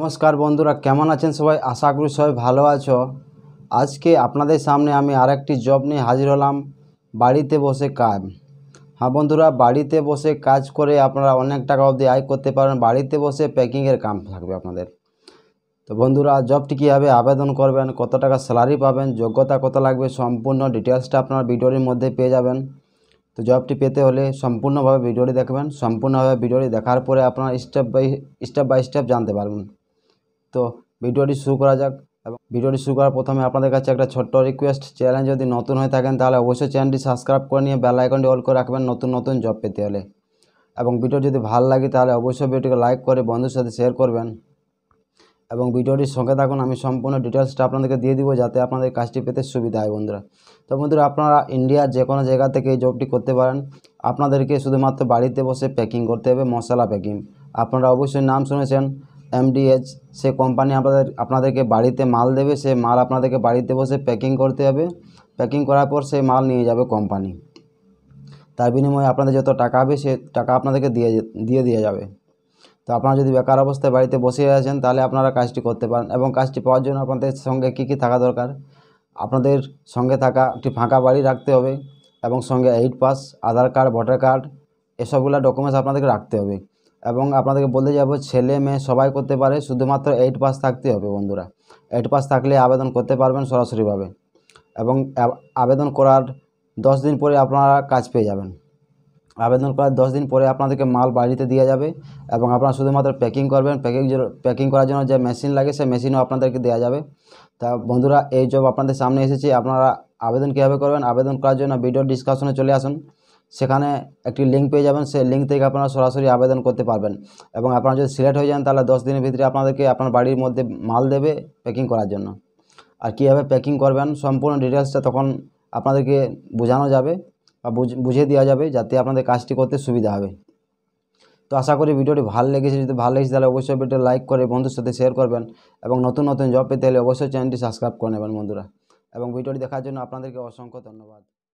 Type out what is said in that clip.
নমস্কার বন্ধুরা কেমন আছেন সবাই আশা করি সবাই ভালো আছো আজকে আপনাদের সামনে আমি আরেকটি জব নিয়ে হাজির হলাম বাড়িতে বসে কাজ হ্যাঁ বন্ধুরা বাড়িতে বসে কাজ করে আপনারা অনেক টাকা অবধি আয় করতে পারেন বাড়িতে বসে প্যাকিংয়ের কাম থাকবে আপনাদের তো বন্ধুরা জবটি কীভাবে আবেদন করবেন কত টাকা স্যালারি পাবেন যোগ্যতা কত লাগবে সম্পূর্ণ ডিটেলসটা আপনার ভিডিওটির মধ্যে পেয়ে যাবেন তো জবটি পেতে হলে সম্পূর্ণভাবে ভিডিওটি দেখবেন সম্পূর্ণভাবে ভিডিওটি দেখার পরে আপনার step by step by step জানতে পারবেন তো ভিডিওটি শুরু করা যাক এবং ভিডিওটি শুরু করার প্রথমে আপনাদের কাছে একটা ছোট্ট রিকোয়েস্ট চ্যানেল যদি নতুন হয়ে থাকেন তাহলে অবশ্যই চ্যানেলটি সাবস্ক্রাইব করে নিয়ে বেল আইকনটি অল করে রাখবেন নতুন নতুন জব পেতে হলে এবং ভিডিও যদি ভালো লাগে তাহলে অবশ্যই ভিডিওটিকে লাইক করে বন্ধুর সাথে শেয়ার করবেন এবং ভিডিওটির সঙ্গে থাকুন আমি সম্পূর্ণ ডিটেলসটা আপনাদেরকে দিয়ে দিব যাতে আপনাদের কাজটি পেতে সুবিধা হয় বন্ধুরা তো বন্ধুরা আপনারা ইন্ডিয়ার যে কোনো জায়গা থেকে এই জবটি করতে পারেন আপনাদেরকে শুধুমাত্র বাড়িতে বসে প্যাকিং করতে হবে মশলা প্যাকিং আপনারা অবশ্যই নাম শুনেছেন এমডিএচ সে কোম্পানি আপনাদের আপনাদেরকে বাড়িতে মাল দেবে সে মাল আপনাদেরকে বাড়িতে বসে প্যাকিং করতে হবে প্যাকিং করার পর সে মাল নিয়ে যাবে কোম্পানি তার বিনিময়ে আপনাদের যত টাকা হবে সে টাকা আপনাদেরকে দিয়ে দিয়ে দেওয়া যাবে তো আপনারা যদি বেকার অবস্থায় বাড়িতে বসে আছেন তাহলে আপনারা কাজটি করতে পারেন এবং কাজটি পাওয়ার জন্য আপনাদের সঙ্গে কী কী থাকা দরকার আপনাদের সঙ্গে থাকা একটি ফাঁকা বাড়ি রাখতে হবে এবং সঙ্গে eight pass Aadhaar card voter card এসবগুলো ডকুমেন্টস আপনাদেরকে রাখতে হবে এবং আপনাদেরকে বলতে যাবো ছেলে মেয়ে সবাই করতে পারে শুধুমাত্র এইট পাস থাকতে হবে বন্ধুরা এইট পাস থাকলে আবেদন করতে পারবেন সরাসরিভাবে এবং আবেদন করার দশ দিন পরে আপনারা কাজ পেয়ে যাবেন আবেদন করার দশ দিন পরে আপনাদেরকে মাল বাড়িতে দেওয়া যাবে এবং আপনারা শুধুমাত্র প্যাকিং করবেন প্যাকিং প্যাকিং করার জন্য যে মেশিন লাগে সেই মেশিনও আপনাদেরকে দেওয়া যাবে তা বন্ধুরা এই জব আপনাদের সামনে এসেছে আপনারা আবেদন কীভাবে করবেন আবেদন করার জন্য ভিডিও ডিসকাশনে চলে আসুন সেখানে একটি লিঙ্ক পেয়ে যাবেন সেই লিঙ্ক থেকে আপনারা সরাসরি আবেদন করতে পারবেন এবং আপনারা যদি সিলেক্ট হয়ে যান তাহলে দশ দিনের ভিতরে আপনাদেরকে আপনার বাড়ির মধ্যে মাল দেবে প্যাকিং করার জন্য আর কীভাবে প্যাকিং করবেন সম্পূর্ণ ডিটেলসটা তখন আপনাদেরকে বোঝানো যাবে বা বুঝিয়ে দেওয়া যাবে যাতে আপনাদের কাজটি করতে সুবিধা হবে তো আশা করি ভিডিওটি ভালো লেগেছে যদি ভালো লেগেছে তাহলে অবশ্যই ভিডিও লাইক করে বন্ধুর সাথে শেয়ার করবেন এবং নতুন নতুন জব পেতে হলে অবশ্যই চ্যানেলটি সাবস্ক্রাইব করে নেবেন বন্ধুরা এবং ভিডিওটি দেখার জন্য আপনাদেরকে অসংখ্য ধন্যবাদ